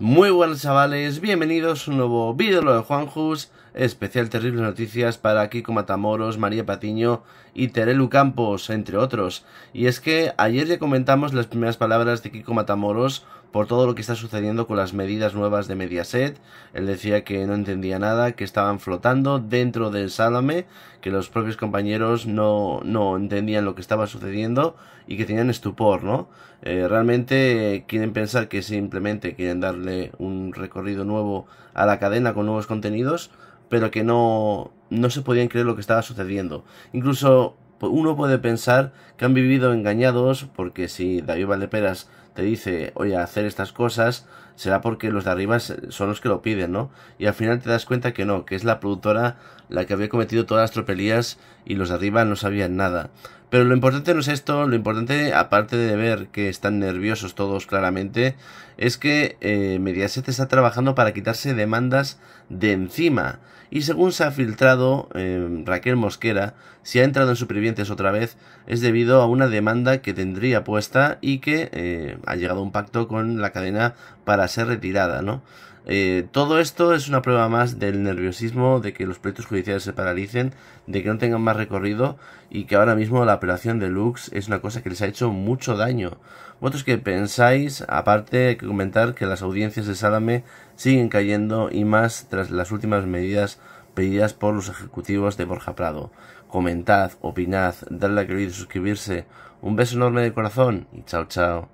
Muy buenas chavales, bienvenidos a un nuevo vídeo de Juanjus, especial terribles noticias para Kiko Matamoros, María Patiño y Terelu Campos, entre otros. Y es que ayer ya comentamos las primeras palabras de Kiko Matamoros por todo lo que está sucediendo con las medidas nuevas de Mediaset. Él decía que no entendía nada, que estaban flotando dentro del Sálame, que los propios compañeros no, entendían lo que estaba sucediendo y que tenían estupor, ¿no? Eh, realmente quieren pensar que simplemente quieren darle un recorrido nuevo a la cadena con nuevos contenidos, pero que no, no se podían creer lo que estaba sucediendo. Incluso pues uno puede pensar que han vivido engañados porque si David Valdeperas te dice, oye, hacer estas cosas, será porque los de arriba son los que lo piden, ¿no? Y al final te das cuenta que no, que es la productora la que había cometido todas las tropelías y los de arriba no sabían nada. Pero lo importante no es esto, lo importante, aparte de ver que están nerviosos todos claramente, es que eh, Mediaset está trabajando para quitarse demandas de encima. Y según se ha filtrado, eh, Raquel Mosquera, si ha entrado en supervivientes otra vez, es debido a una demanda que tendría puesta y que eh, ha llegado a un pacto con la cadena para ser retirada, ¿no? Eh, todo esto es una prueba más del nerviosismo, de que los proyectos judiciales se paralicen, de que no tengan más recorrido y que ahora mismo la apelación de Lux es una cosa que les ha hecho mucho daño. ¿Vosotros que pensáis? Aparte hay que comentar que las audiencias de Salame siguen cayendo y más tras las últimas medidas pedidas por los ejecutivos de Borja Prado. Comentad, opinad, dadle a like y suscribirse. Un beso enorme de corazón y chao chao.